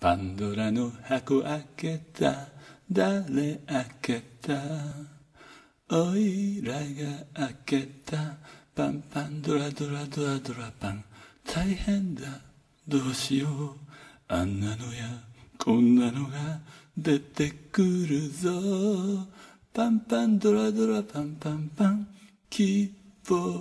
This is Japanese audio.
パンドラの箱開けた誰開けたおいらが開けたパンパンドラドラドラドラパン大変だどうしようあんなのやこんなのが出てくるぞパンパンドラドラパンパンパン希望